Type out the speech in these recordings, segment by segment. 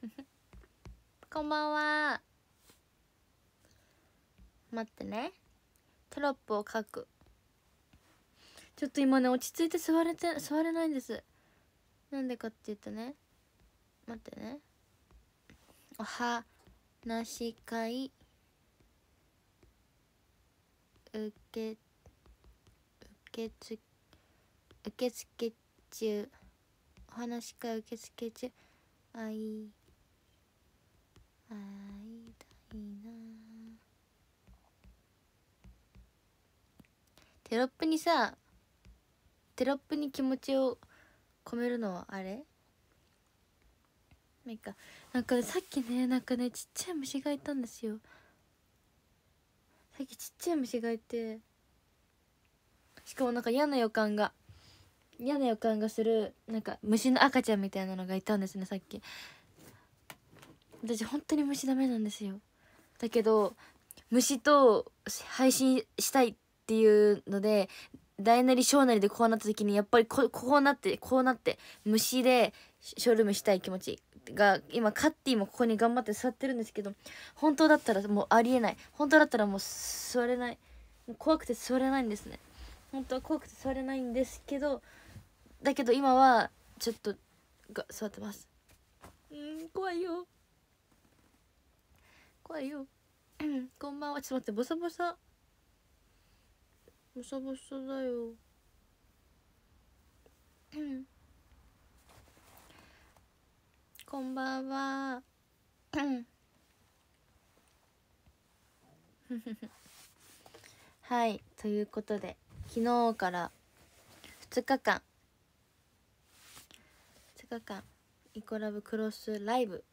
こんばんは待ってねトラップを書くちょっと今ね落ち着いて座れて座れないんですなんでかって言うとね待ってねおは、なし会受け受付受付中お話し会受付中あい会いたいなテロップにさテロップに気持ちを込めるのはあれなんかなんかさっきねなんかねちっちゃい虫がいたんですよさっきちっちゃい虫がいてしかもなんか嫌な予感が嫌な予感がするなんか虫の赤ちゃんみたいなのがいたんですねさっき私本当に虫ダメなんですよだけど虫と配信したいっていうので大なり小なりでこうなった時にやっぱりこうなってこうなって虫でショールームしたい気持ちが今カッティもここに頑張って座ってるんですけど本当だったらもうありえない本当だったらもう座れないもう怖くて座れないんですね本当は怖くて座れないんですけどだけど今はちょっとが座ってますうん怖いよ怖いよ こんばんはちょっと待ってボサボサボサボサだよ こんばんは はいということで昨日から2日間2日間イコラブクロスライブ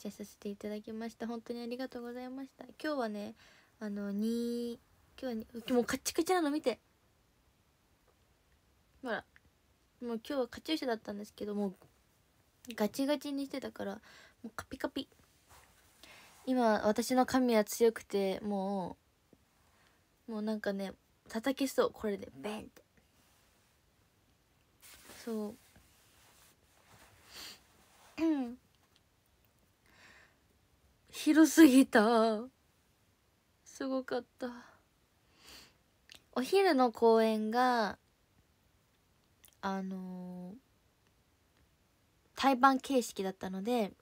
シェさせていただきました本当にありがとうございました今日はねあの2今日はもうカチカチなの見てほらもう今日はカチューシャだったんですけどもうガチガチにしてたからもうカピカピ今私の髪は強くてもうもうなんかね叩きそうこれでベンってそううん広すぎたすごかったお昼の公演があのー、対バン形式だったので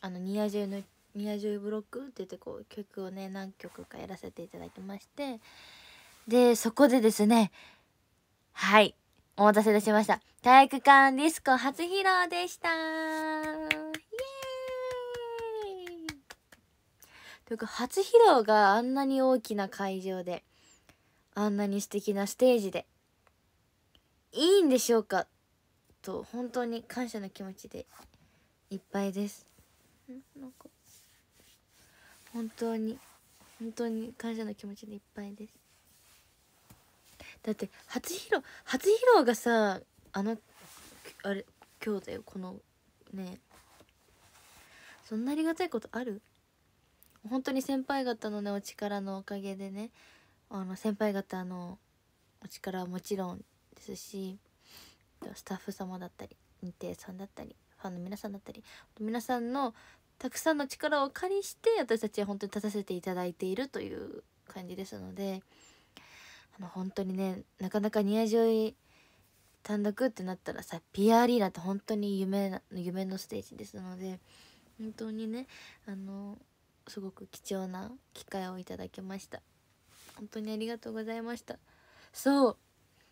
あのニア中のニアブロックって言ってこう曲をね何曲かやらせていただきましてでそこでですねはいお待たせいたしました体育館ディスコ初披露でしたというか初披露があんなに大きな会場であんなに素敵なステージでいいんでしょうかと本当に感謝の気持ちでいっぱいです本当に本当に感謝の気持ちでいっぱいですだって初披露初披露がさあのあれ今日だよこのねそんなありがたいことある本当に先輩方のねお力のおかげでねあの先輩方のお力はもちろんですしスタッフ様だったり認定さんだったりファンの皆さんだったり皆さんのたくさんの力を借りして私たちは本当に立たせていただいているという感じですのであの本当にねなかなかニアジョイ単独ってなったらさピアーリーナって本当に夢夢のステージですので本当にねあのすごく貴重な機会をいただきました本当にありがとうございましたそう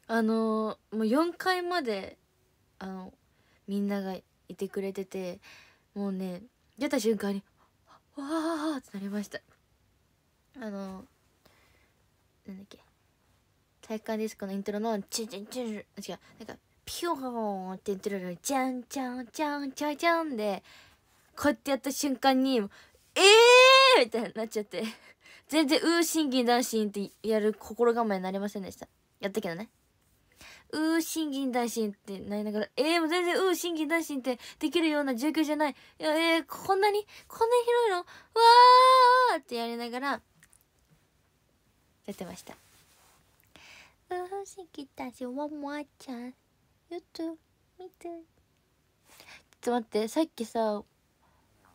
あのー、もう4階まであのみんながいてくれててもうね出た瞬間に「わあ!」ってなりましたあのー、なんだっけ体感ディスコのイントロの「チュンチュンチュン」違うなんか「ピョーン」って言ってるの「ジャンジャンジャンジャンジャン」でこうやってやった瞬間に「ええーーみたいになっちゃって全然、うー、シンギンだんしってやる心構えになりませんでした。やったけどね。うー、シンギンだんしってなりながら、えー、もう全然、うー、シンギンだんしってできるような状況じゃない。いや、えー、こんなに、こんなに広いのわーってやりながら、やってました。うー、シンギンだんしンワンちゃん、ゆっと、見て。ちょっと待って、さっきさ、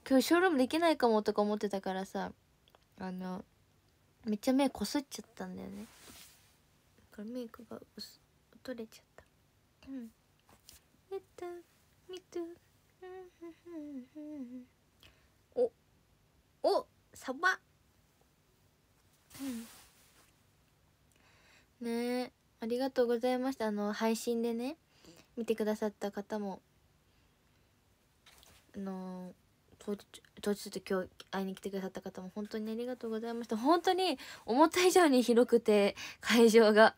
今日ショールームできないかもとか思ってたからさあのめっちゃ目こすっちゃったんだよねだからメイクが薄取れちゃったうんやっとみとおおサバうんねえありがとうございましたあの配信でね見てくださった方もあのー途中で今日会いに来てくださった方も本当にありがとうございました本当に思った以上に広くて会場が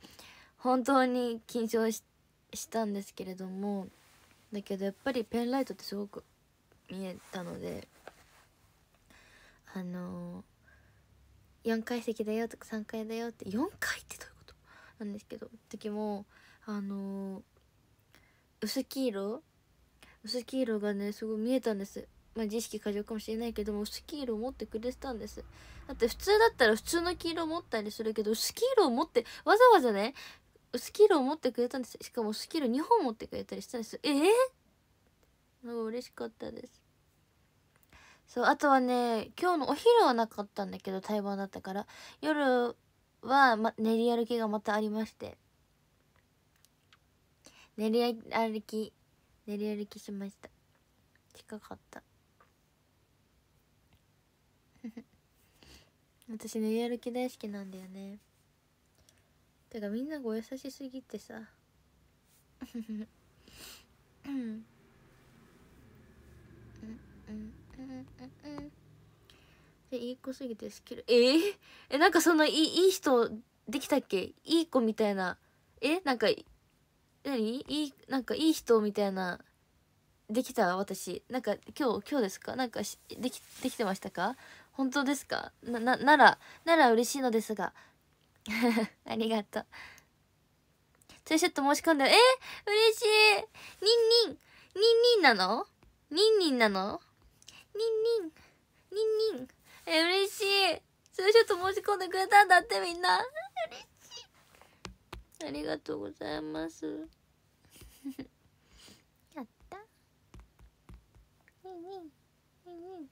本当に緊張したんですけれどもだけどやっぱりペンライトってすごく見えたのであのー、4階席だよとか3階だよって4階ってどういうことなんですけど時もあのー、薄黄色薄黄色がねすごい見えたんですまあ、自意識過剰かもしれないけども薄黄色を持ってくれてたんですだって普通だったら普通の黄色を持ったりするけど薄黄色を持ってわざわざね薄黄色を持ってくれたんですしかも薄黄色2本持ってくれたりしたんですえー、なんか嬉しかったですそうあとはね今日のお昼はなかったんだけど待望だったから夜は、ま、練り歩きがまたありまして練り歩き練り歩きしました近かった私ねやる気大好きなんだよねてかみんなご優しすぎてさうんうんうんうんうんでいい子すぎてスキルえー、えなんかそのいいいい人できたっけいい子みたいなえなんか何いいなんかいい人みたいなできた私なんか今日今日ですかなんかしできできてましたか本当ですかな、な、なら、なら嬉しいのですが。ありがとう。ツーショット申し込んで、え嬉しいニンニンニンニンなのニンニンなのニンニンニンニンえ嬉しいツーショット申し込んでくれたんだってみんな嬉しいありがとうございます。やったニンニンニンニン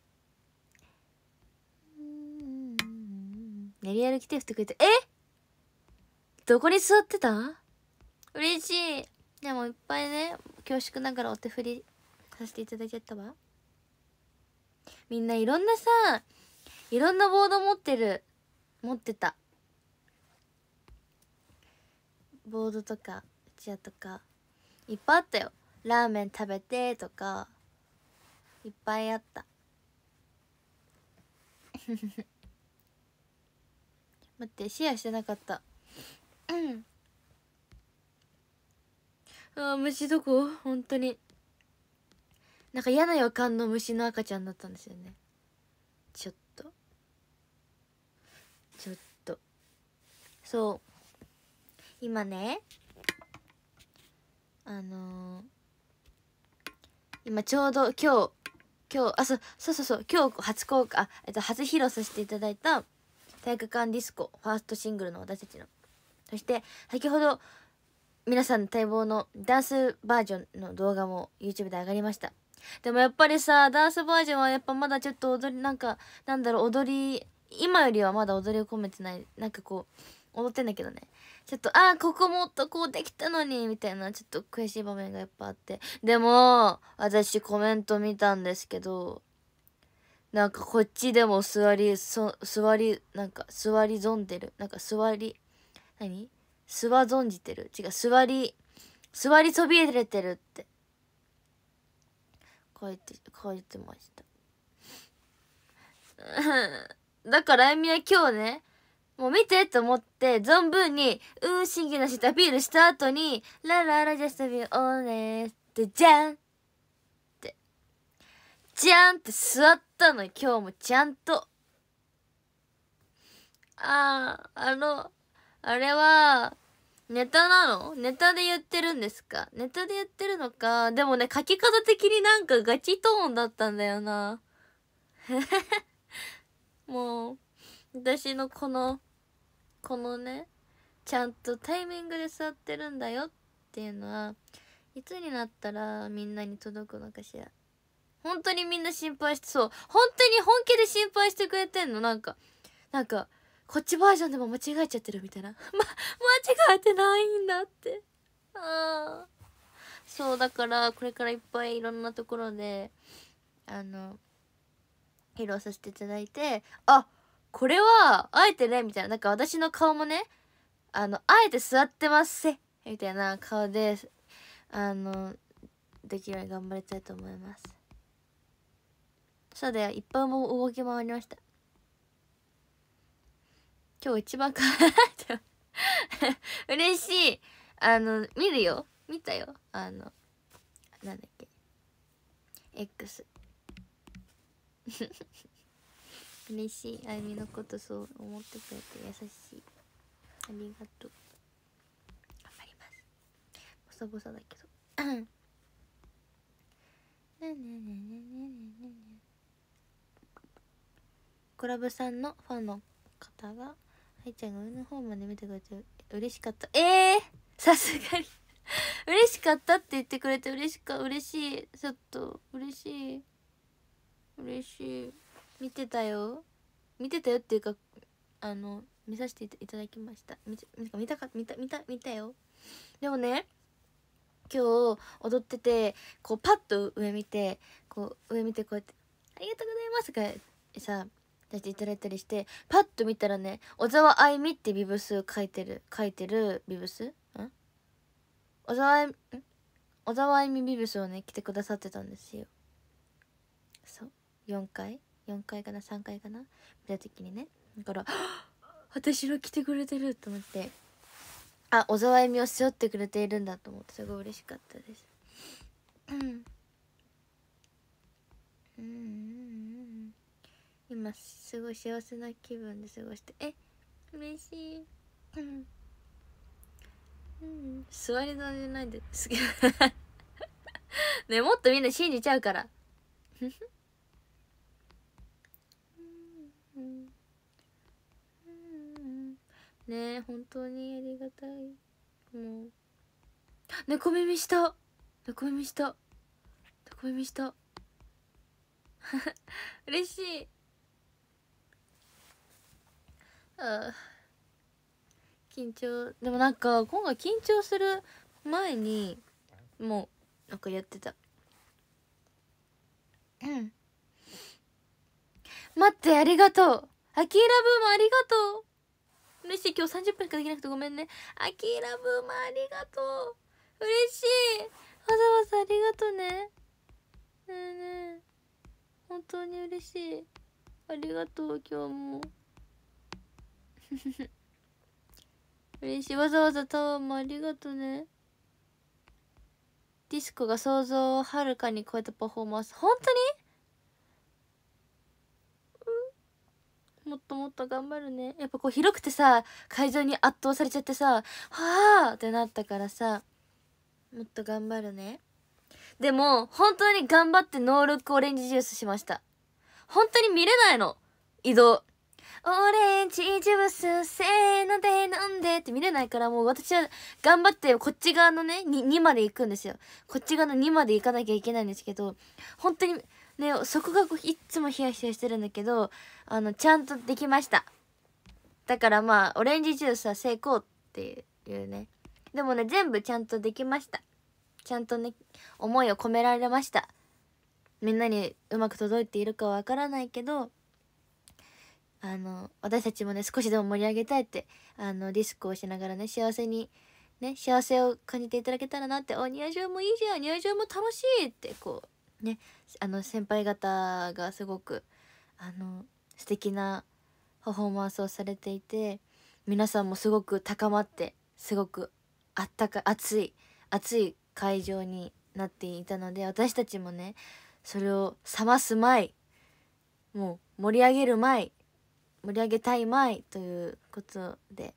練り歩き手振ってくれてえどこに座ってた嬉しいでもいっぱいね恐縮ながらお手振りさせていただいちゃったわみんないろんなさいろんなボード持ってる持ってたボードとかうちやとかいっぱいあったよラーメン食べてとかいっぱいあった待ってシェアしてなかったうんあ虫どこ本当になんか嫌な予感の虫の赤ちゃんだったんですよねちょっとちょっとそう今ねあのー、今ちょうど今日今日あそうそうそうそう今日初公開、えっと、初披露させていただいた体育館ディスコファーストシングルの私たちのそして先ほど皆さん待望のダンスバージョンの動画も YouTube で上がりましたでもやっぱりさダンスバージョンはやっぱまだちょっと踊りなんかなんだろう踊り今よりはまだ踊りを込めてないなんかこう踊ってんだけどねちょっとああここもっとこうできたのにみたいなちょっと悔しい場面がやっぱあってでも私コメント見たんですけどなんかこっちでも座りそ座りなんか座り損んでるなんか座り何座存じてる違う座り座りそびえてるって書いて書いてました だからあゆみは今日ねもう見てと思って、存分に、うん、真剣なしってアピールした後に、ラララジャスタビューオーネーって、じゃんって、じゃんって座ったの今日もちゃんと。ああ、あの、あれは、ネタなのネタで言ってるんですかネタで言ってるのか。でもね、書き方的になんかガチトーンだったんだよな。もう。私のこのこのねちゃんとタイミングで座ってるんだよっていうのはいつになったらみんなに届くのかしら本当にみんな心配してそう本当に本気で心配してくれてんのなんかなんかこっちバージョンでも間違えちゃってるみたいな ま間違えてないんだってああそうだからこれからいっぱいいろんなところであの披露させていただいてあこれは、あえてね、みたいな。なんか私の顔もね、あの、あえて座ってますせ、みたいな顔で、あの、できるように頑張りたいと思います。さて、いっぱいも動き回りました。今日一番可愛い 嬉しいあの見るよ見たよあのなんだっけ X 嬉しいあゆみのことそう思ってくれて優しいありがとう頑張りますボサボサだけどねねねねねねねコラボさんのファンの方がはいちゃんが上の方まで見てくれて嬉しかったええー、さすがに 嬉しかったって言ってくれて嬉しか嬉しいちょっと嬉しい嬉しい見てたよ見てたよっていうかあの見させていただきました見見たか見た見た見たよでもね今日踊っててこうパッと上見てこう上見てこうやって「ありがとうございます」とかさ出していただいたりしてパッと見たらね小沢あいみってビブス書いてる書いてるビブスん小沢あいみ小沢あいみビブスをね着てくださってたんですよそう4回4階かな3階かな見た時にねだから私の来てくれてると思ってあ小沢恵美を背負ってくれているんだと思ってすごい嬉しかったですうんうん今すごい幸せな気分で過ごしてえ嬉しいうんうん座り座じゃないですねもっとみんな信じちゃうからね本当にありがたいもう猫耳した猫耳した猫耳した 嬉しいあ緊張でもなんか今回緊張する前にもうなんかやってたうん待ってありがとうアキーラブームありがとう嬉しい今日30分しかできなくてごめんねアキーラブームありがとう嬉しいわざわざありがとうねねえねえ本当に嬉しいありがとう今日も 嬉しいわざわざタワーもありがとうねディスコが想像をはるかに超えたパフォーマンス本当にもっともっと頑張るねやっぱこう広くてさ会場に圧倒されちゃってさ「はあ!」ってなったからさもっと頑張るねでも本当に頑張ってノールックオレンジジュースしました本当に見れないの移動オレンジジュースせーので飲んでって見れないからもう私は頑張ってこっち側のね 2, 2まで行くんですよこっち側の2まで行かなきゃいけないんですけど本当にねそこがいっつもヒヤヒヤしてるんだけどあのちゃんとできましただからまあオレンジジュースは成功っていうねでもね全部ちゃんとできましたちゃんとね思いを込められましたみんなにうまく届いているかわからないけどあの私たちもね少しでも盛り上げたいってあのディスクをしながらね幸せにね幸せを感じていただけたらなって「おニアジョもいいじゃんニアジョも楽しい」ってこうねあの先輩方がすごくあの素敵なパフォーマンスをされていて皆さんもすごく高まってすごくあったか熱い熱い会場になっていたので私たちもねそれを冷ます前もう盛り上げる前盛り上げたい前ということで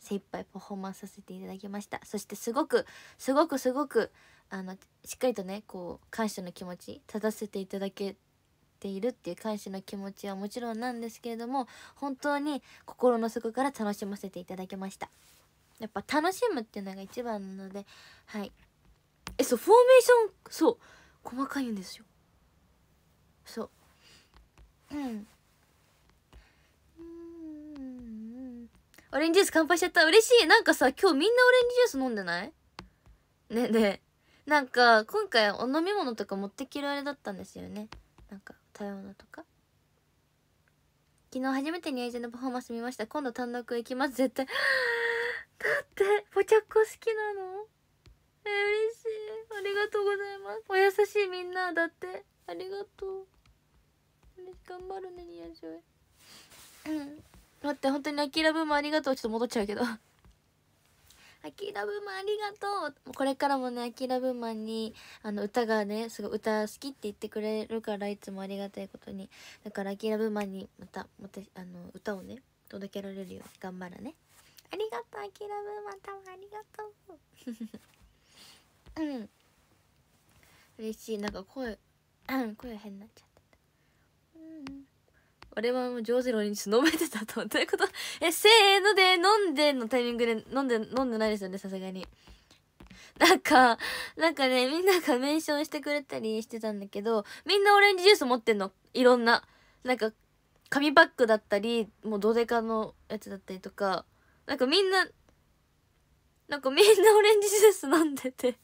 精一杯パフォーマンスさせていただきましたそしてすごくすごくすごくあのしっかりとねこう感謝の気持ち立たせていただけているっていう感謝の気持ちはもちろんなんですけれども本当に心の底から楽しませていただきましたやっぱ楽しむっていうのが一番なのではいえそうフォーメーションそう細かいんですよそううんオレンジジュース乾杯しちゃった嬉しいなんかさ今日みんなオレンジジュース飲んでないねねなんか今回お飲み物とか持ってきるあれだったんですよねなんか多様なとか昨日初めてに愛人のパフォーマンス見ました今度単独行きます絶対 だってポチャッコ好きなのえ嬉しいありがとうございますお優しいみんなだってありがとう頑張るねニやじょいうん待って本当にラッキーラブもありがとうちょっと戻っちゃうけどアキラブマンありがとうこれからもね、アキラブーマンに、あの、歌がね、すごい歌好きって言ってくれるから、いつもありがたいことに。だから、アキラブーマンにまた、また、あの、歌をね、届けられるように頑張らね。ありがとう、アキラブーマン、たまありがとう。うん。嬉しい。なんか声、声変になっちゃってた。うん。我々も上手に日飲めてたと。どういうこと え、せーので、飲んでのタイミングで、飲んで、飲んでないですよね、さすがに。なんか、なんかね、みんながメンションしてくれたりしてたんだけど、みんなオレンジジュース持ってんの。いろんな。なんか、紙パックだったり、もうドデカのやつだったりとか、なんかみんな、なんかみんなオレンジジュース飲んでて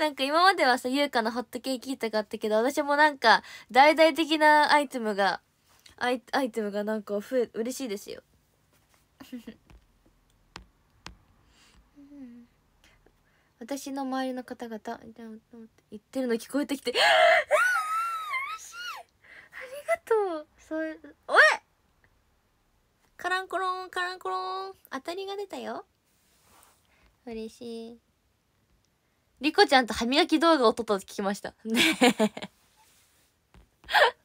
なんか今まではさ、優香のホットケーキとかあったけど、私もなんか、大々的なアイテムが、アイアイテムがなんか増え、嬉しいですよ。私の周りの方々言ってるの聞こえてきて嬉しいありがとうそういうおいカランコロンカランコロン当たりが出たよ嬉しいリコちゃんと歯磨き動画を撮ったと聞きました。ね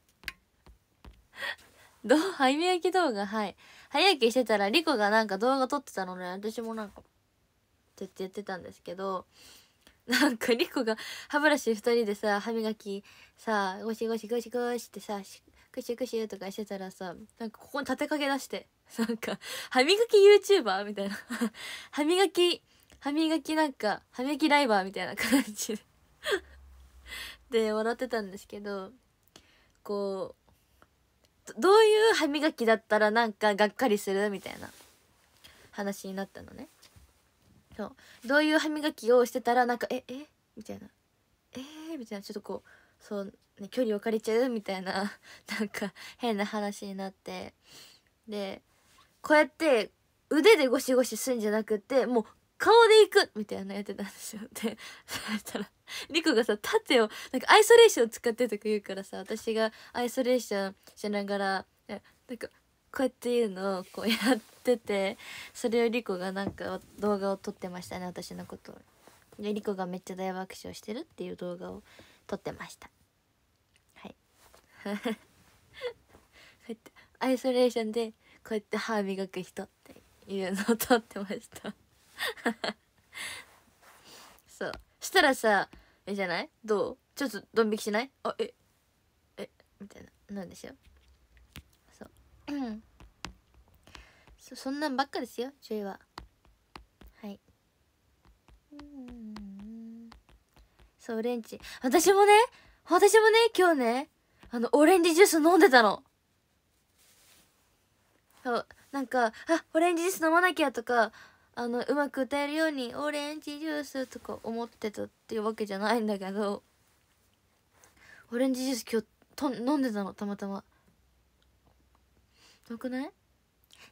どう歯磨き動画はい。歯磨きしてたらリコがなんか動画撮ってたのね、私もなんか、って言ってたんですけど、なんかリコが歯ブラシ2人でさ、歯磨きさ、ゴシゴシゴシゴシってさ、クシュクシュとかしてたらさ、なんかここに立てかけ出して、なんか、歯磨き YouTuber? みたいな歯磨き歯磨きなんか歯磨きライバーみたいな感じで で笑ってたんですけどこうどういう歯磨きだったらなんかがっかりするみたいな話になったのねそうどういう歯磨きをしてたらなんか「ええみたいな「えー、みたいなちょっとこうそう、ね、距離置かれちゃうみたいな なんか変な話になってでこうやって腕でゴシゴシすんじゃなくてもう顔で行くみたいなやってたんですよ。で、そしたら、リクがさ、縦を、なんかアイソレーション使ってとか言うからさ、私がアイソレーションしながら、なんか、こうやっていうのをこうやってて、それをリコがなんか動画を撮ってましたね、私のことを。で、リコがめっちゃ大爆笑してるっていう動画を撮ってました。はい。こうやって、アイソレーションで、こうやって歯磨く人っていうのを撮ってました。そうしたらさえじゃないどうちょっとドン引きしないあええみたいななんですよそう うそそんなんばっかですよジョははいうんそうオレンジ私もね私もね今日ねあのオレンジジュース飲んでたのそうなんかあオレンジジュース飲まなきゃとかあのうまく歌えるようにオレンジジュースとか思ってたっていうわけじゃないんだけどオレンジジュース今日と飲んでたのたまたまよくない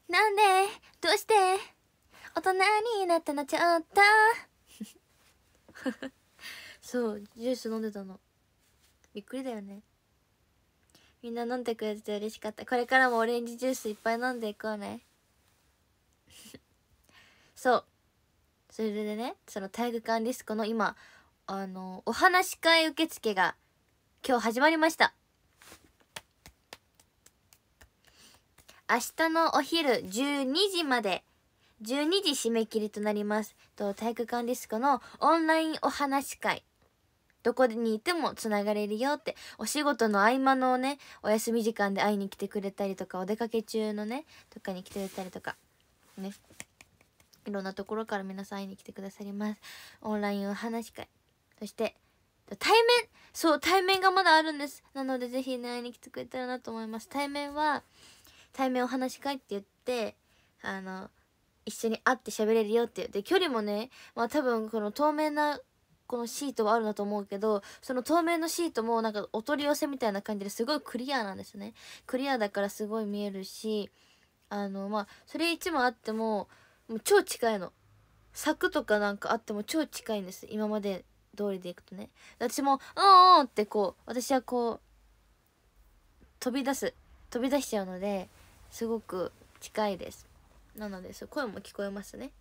なんでどうして大人になったのちょっと そうジュース飲んでたのびっくりだよねみんな飲んでくれて嬉しかったこれからもオレンジジュースいっぱい飲んでいこうねそうそれでねその体育館ディスコの今あのお話し会受付が今日始まりました明日のお昼12時まで12時締め切りとなりますと体育館ディスコのオンラインお話し会どこにいてもつながれるよってお仕事の合間のねお休み時間で会いに来てくれたりとかお出かけ中のねとかに来てくれたりとかねいろんなところから皆さん会いに来てくださりますオンラインお話し会そして対面そう対面がまだあるんですなのでぜひね会いに来てくれたらなと思います対面は対面お話し会って言ってあの一緒に会って喋れるよって言って、距離もねまあ多分この透明なこのシートはあるなと思うけどその透明のシートもなんかお取り寄せみたいな感じですごいクリアなんですねクリアだからすごい見えるしあのまあそれ1もあってももう超近いの柵とかなんかあっても超近いんです今まで通りで行くとね私も「うんうん」ってこう私はこう飛び出す飛び出しちゃうのですごく近いですなのでそう声も聞こえますね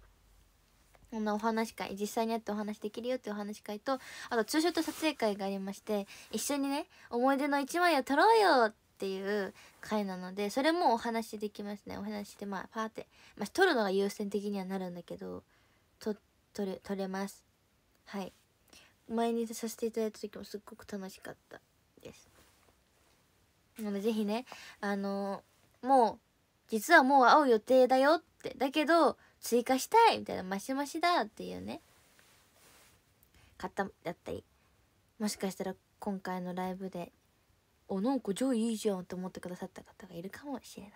こんなお話会実際に会ってお話できるよっていうお話会とあとツーショット撮影会がありまして一緒にね思い出の1枚を撮ろうよっっていう回なのでそれもお話できますねお話してまあパーって、まあ、撮るのが優先的にはなるんだけど撮れ撮れますはい前にさせていただいた時もすっごく楽しかったですなので是非ねあのー、もう実はもう会う予定だよってだけど追加したいみたいなマシマシだっていうね方だったりもしかしたら今回のライブでおなんか上位いいじゃんと思ってくださった方がいるかもしれない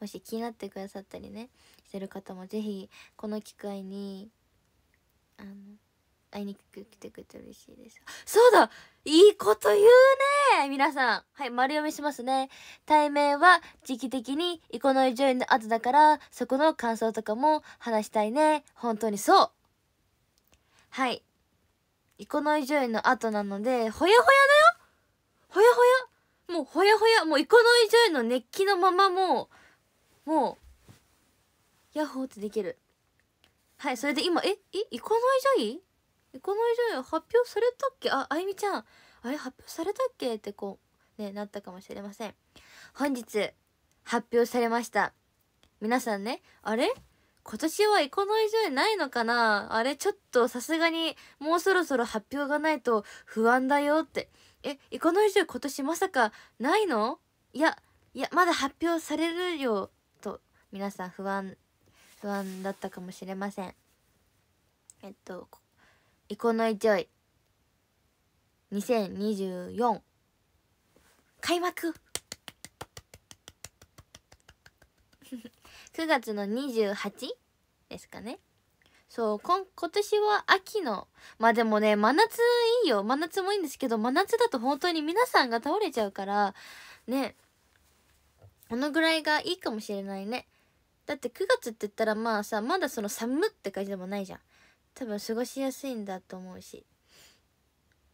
もし気になってくださったりねしてる方も是非この機会にあの会いに来てくれて嬉しいですそうだいいこと言うね皆さんはい丸読みしますね対面は時期的にイコノイジョインの後だからそこの感想とかも話したいね本当にそうはいイコノイジョインの後なのでほやほやだよほやほやもうほやほやもうイコノイジョイの熱気のままもうもうヤッホーってできるはいそれで今ええイコノイジョイイコノイジョイ発表されたっけああゆみちゃんあれ発表されたっけってこうねなったかもしれません本日発表されました皆さんねあれ今年はイコノイジョイないのかなあれちょっとさすがにもうそろそろ発表がないと不安だよってえ、イカノイジョイ今年まさかないのいや、いや、まだ発表されるよ、と、皆さん不安、不安だったかもしれません。えっと、イコノイジョイ2024開幕9 月の28ですかねそう今年は秋のまあでもね真夏いいよ真夏もいいんですけど真夏だと本当に皆さんが倒れちゃうからねこのぐらいがいいかもしれないねだって9月って言ったらまあさまだその寒って感じでもないじゃん多分過ごしやすいんだと思うし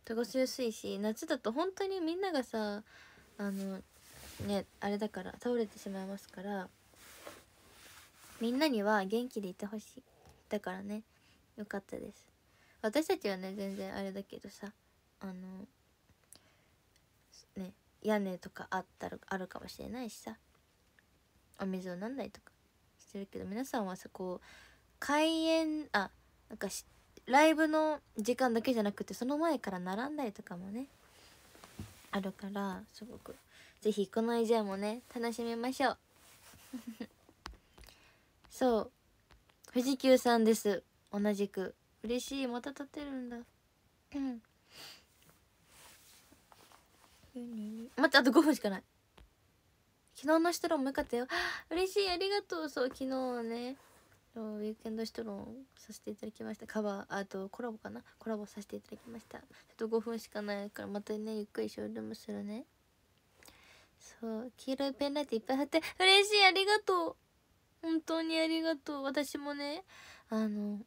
過ごしやすいし夏だと本当にみんながさあのねあれだから倒れてしまいますからみんなには元気でいてほしいたからねよかったです私たちはね全然あれだけどさあのね屋根とかあったらあるかもしれないしさお水を飲んだりとかしてるけど皆さんはさこう開演あなんかライブの時間だけじゃなくてその前から並んだりとかもねあるからすごく是非この以前もね楽しみましょう そう富士急さんです同じく嬉しいまた立てるんだうん待ってあと5分しかない昨日のシトロンもよかったよ 嬉しいありがとうそう昨日はねウィークエンドシトロンさせていただきましたカバーあとコラボかなコラボさせていただきましたちっと5分しかないからまたねゆっくりショールームするねそう黄色いペンライトいっぱい貼って嬉しいありがとう本当にありがとう私もねあの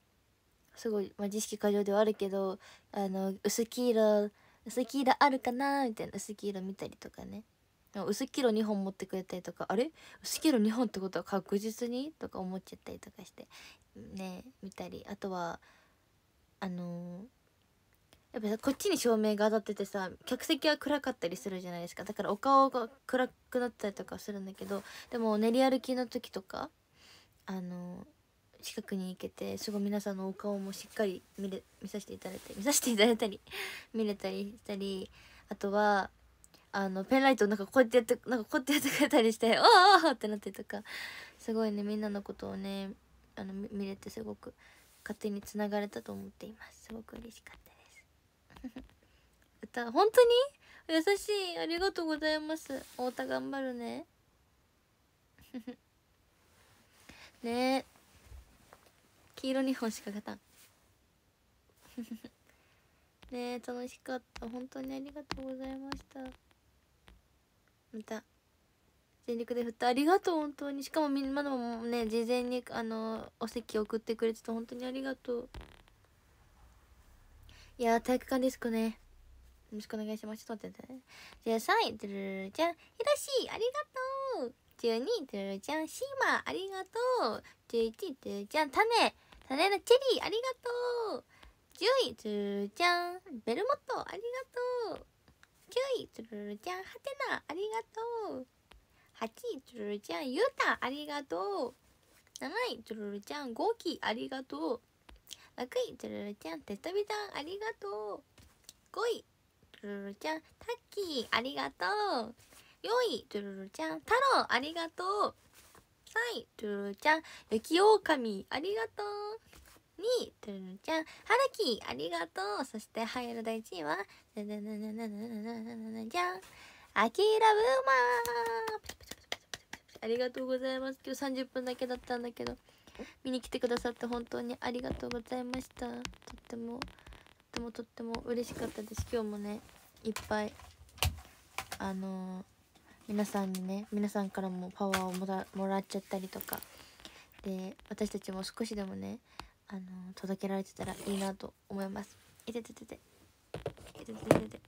すごい、まあ、知識過剰ではあるけどあの薄黄色薄黄色あるかなみたいな薄黄色見たりとかね薄黄色2本持ってくれたりとかあれ薄黄色2本ってことは確実にとか思っちゃったりとかしてね見たりあとはあのー、やっぱさこっちに照明が当たっててさ客席は暗かったりするじゃないですかだからお顔が暗くなったりとかするんだけどでも練り歩きの時とかあの近くに行けてすごい皆さんのお顔もしっかり見れ見させていただいて見させていただいたり 見れたりしたりあとはあのペンライトなんかこうやってやってなんかこうやってやってくれたりして「おお!」ってなってとかすごいねみんなのことをねあの見れてすごく勝手につながれたと思っていますすごく嬉しかったです 歌本当に優しいありがとうございます太田頑張るねね黄色2本しか勝たん ね楽しかった本当にありがとうございましたまた全力で振ってありがとう本当にしかもみんなでもね事前にあのお席送ってくれてて本当にありがとういや体育館ですかねよろしくお願いしますちょっと待ってて、ね、じゃあ3位てるるちゃんひろしありがとう12、トゥルちゃん、シーマ、ありがとう。11、トゥルちゃん、種、種のチェリー、ありがとう。10位、トゥルちゃん、ベルモット、ありがとう。9位、トゥルちゃん、ハテナ、ありがとう。8位、トゥルちゃん、ユータ、ありがとう。7位、トゥルちゃん、ゴーキ、ありがとう。6位、トゥルちゃん、テトビタン、ありがとう。5位、トゥルちゃん、タッキー、ありがとう。よいトゥルルちゃん太郎ありがとう3いトゥルルちゃん雪狼ありがとうにトゥルルちゃんはキきありがとうそして栄える第1位はななななななななななじゃんアキラブーマーありがとうございます今日30分だけだったんだけど見に来てくださって本当にありがとうございましたとってもとってもとっても嬉しかったです今日もねいっぱいあのー皆さんにね皆さんからもパワーをもらもらっちゃったりとかで私たちも少しでもねあの届けられてたらいいなと思いますいてててていてててて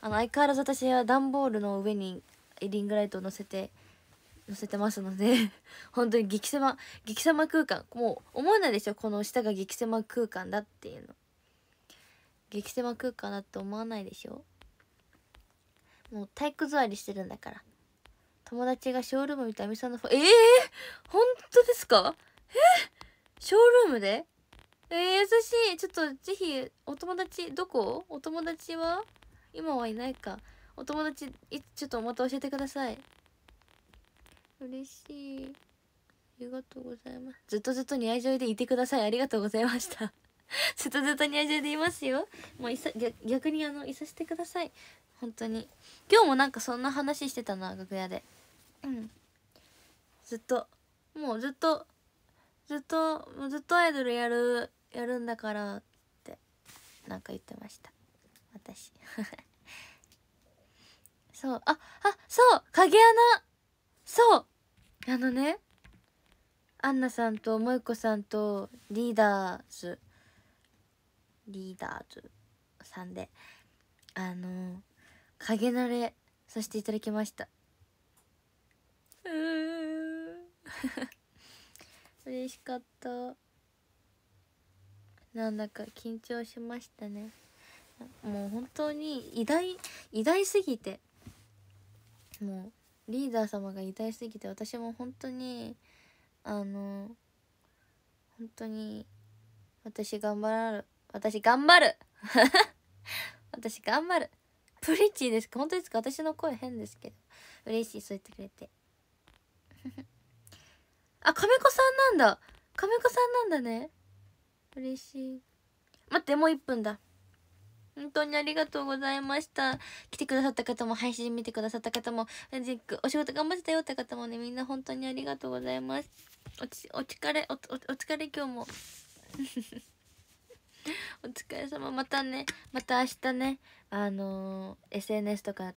あの相変わらず私は段ボールの上にリングライトを乗せて載せてますので 本当に激狭激狭空間もう思わないでしょこの下が激狭空間だっていうの激狭空間だって思わないでしょもう体育座りしてるんだから友達がショールーム見たみさんのファン、ええー、本当ですかえショールームでえー、優しい。ちょっと、ぜひ、お友達、どこお友達は今はいないか。お友達、いちょっとまた教えてください。嬉しい。ありがとうございます。ずっとずっとに愛情でいてください。ありがとうございました。ずっとずっとに愛情でいますよ。もういさ、逆にあの、いさせてください。本当に。今日もなんかそんな話してたな、楽屋で。うんずっともうずっとずっとずっとアイドルやるやるんだからってなんか言ってました私 そうああそう影穴そうあのねアンナさんと萌子さんとリーダーズリーダーズさんであの影慣れさせていただきましたう 嬉しかったなんだか緊張しましたねもう本当に偉大偉大すぎてもうリーダー様が偉大すぎて私も本当にあの本当に私頑張る 私頑張る私頑張るプリッチーですか本当ですか私の声変ですけど嬉しいそう言ってくれて あ、亀子さんなんだ。亀子さんなんだね。嬉しい。待って、もう1分だ。本当にありがとうございました。来てくださった方も、配信見てくださった方も、お仕事頑張ってたよって方もね、みんな本当にありがとうございます。おち、お疲れ、お、お疲れ今日も。お疲れ様。またね、また明日ね、あのー、SNS とか